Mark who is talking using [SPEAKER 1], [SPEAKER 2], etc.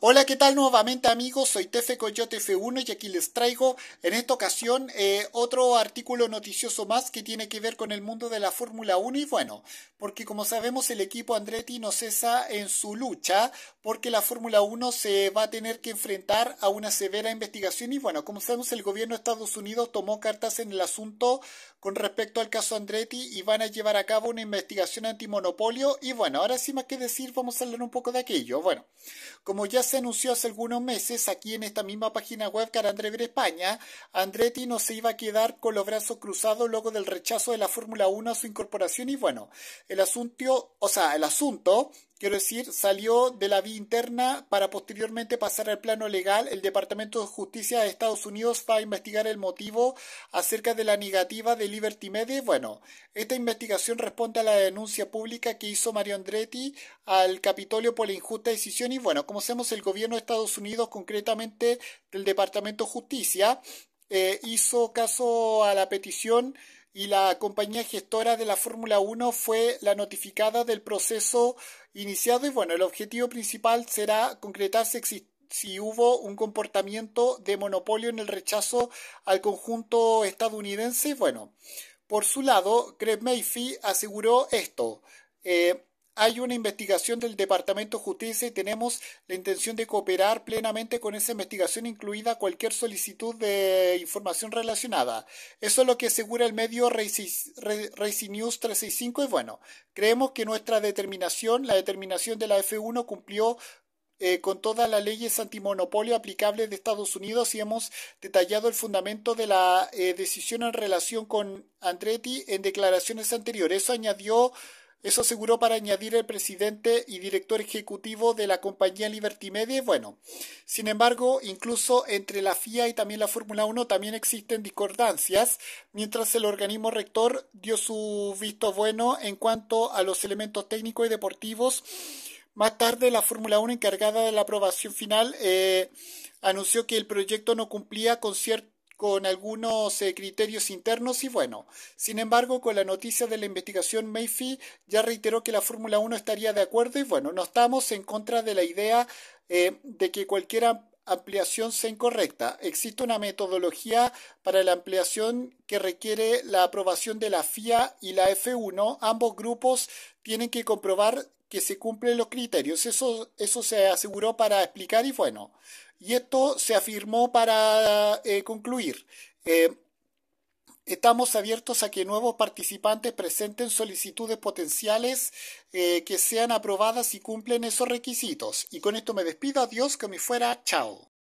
[SPEAKER 1] Hola, ¿qué tal nuevamente amigos? Soy Tefe Coyote F1 y aquí les traigo en esta ocasión eh, otro artículo noticioso más que tiene que ver con el mundo de la Fórmula 1 y bueno, porque como sabemos el equipo Andretti no cesa en su lucha porque la Fórmula 1 se va a tener que enfrentar a una severa investigación y bueno, como sabemos el gobierno de Estados Unidos tomó cartas en el asunto con respecto al caso Andretti y van a llevar a cabo una investigación antimonopolio y bueno, ahora sí más que decir vamos a hablar un poco de aquello. Bueno, como ya se anunció hace algunos meses aquí en esta misma página web que André ver España, Andretti no se iba a quedar con los brazos cruzados luego del rechazo de la Fórmula 1 a su incorporación y bueno, el asunto, o sea, el asunto Quiero decir, salió de la vía interna para posteriormente pasar al plano legal. El Departamento de Justicia de Estados Unidos va a investigar el motivo acerca de la negativa de Liberty Media. Bueno, esta investigación responde a la denuncia pública que hizo Mario Andretti al Capitolio por la injusta decisión. Y bueno, como sabemos, el gobierno de Estados Unidos, concretamente del Departamento de Justicia, eh, hizo caso a la petición y la compañía gestora de la Fórmula 1 fue la notificada del proceso iniciado y bueno, el objetivo principal será concretar si hubo un comportamiento de monopolio en el rechazo al conjunto estadounidense. Bueno, por su lado, Greg Mayfield aseguró esto. Eh, hay una investigación del Departamento de Justicia y tenemos la intención de cooperar plenamente con esa investigación, incluida cualquier solicitud de información relacionada. Eso es lo que asegura el medio Racing News 365 y bueno, creemos que nuestra determinación, la determinación de la F1 cumplió eh, con todas las leyes antimonopolio aplicables de Estados Unidos y hemos detallado el fundamento de la eh, decisión en relación con Andretti en declaraciones anteriores. Eso añadió eso aseguró para añadir el presidente y director ejecutivo de la compañía Liberty Media. Bueno, sin embargo, incluso entre la FIA y también la Fórmula 1 también existen discordancias, mientras el organismo rector dio su visto bueno en cuanto a los elementos técnicos y deportivos. Más tarde, la Fórmula 1 encargada de la aprobación final eh, anunció que el proyecto no cumplía con ciertos con algunos eh, criterios internos y bueno. Sin embargo, con la noticia de la investigación Mayfi ya reiteró que la Fórmula 1 estaría de acuerdo y bueno, no estamos en contra de la idea eh, de que cualquier ampliación sea incorrecta. Existe una metodología para la ampliación que requiere la aprobación de la FIA y la F1. Ambos grupos tienen que comprobar que se cumplen los criterios. Eso, eso se aseguró para explicar y bueno, y esto se afirmó para eh, concluir. Eh, estamos abiertos a que nuevos participantes presenten solicitudes potenciales eh, que sean aprobadas y cumplen esos requisitos. Y con esto me despido. Adiós, que me fuera. Chao.